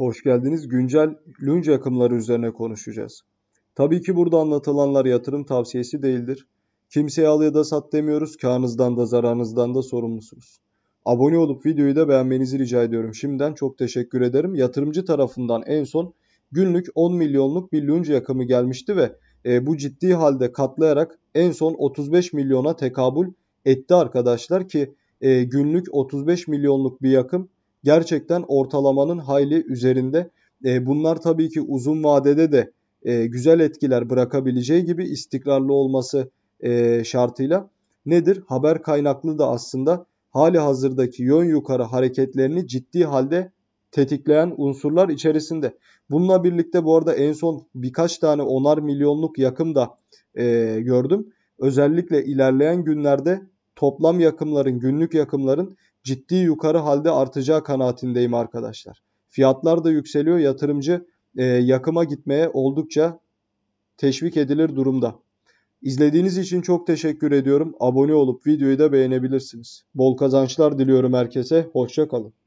Hoş geldiniz. Güncel lünce akımları üzerine konuşacağız. Tabii ki burada anlatılanlar yatırım tavsiyesi değildir. Kimseye al ya da sat demiyoruz. Kârınızdan da zararınızdan da sorumlusunuz. Abone olup videoyu da beğenmenizi rica ediyorum. Şimdiden çok teşekkür ederim. Yatırımcı tarafından en son günlük 10 milyonluk bir lunch yakımı gelmişti ve e, bu ciddi halde katlayarak en son 35 milyona tekabül etti arkadaşlar ki e, günlük 35 milyonluk bir yakım gerçekten ortalamanın hayli üzerinde. E, bunlar tabii ki uzun vadede de e, güzel etkiler bırakabileceği gibi istikrarlı olması e, şartıyla nedir? Haber kaynaklı da aslında hali hazırdaki yön yukarı hareketlerini ciddi halde tetikleyen unsurlar içerisinde. Bununla birlikte bu arada en son birkaç tane onar milyonluk yakım da e, gördüm. Özellikle ilerleyen günlerde toplam yakımların, günlük yakımların ciddi yukarı halde artacağı kanaatindeyim arkadaşlar. Fiyatlar da yükseliyor. Yatırımcı e, yakıma gitmeye oldukça teşvik edilir durumda. İzlediğiniz için çok teşekkür ediyorum. Abone olup videoyu da beğenebilirsiniz. Bol kazançlar diliyorum herkese. Hoşçakalın.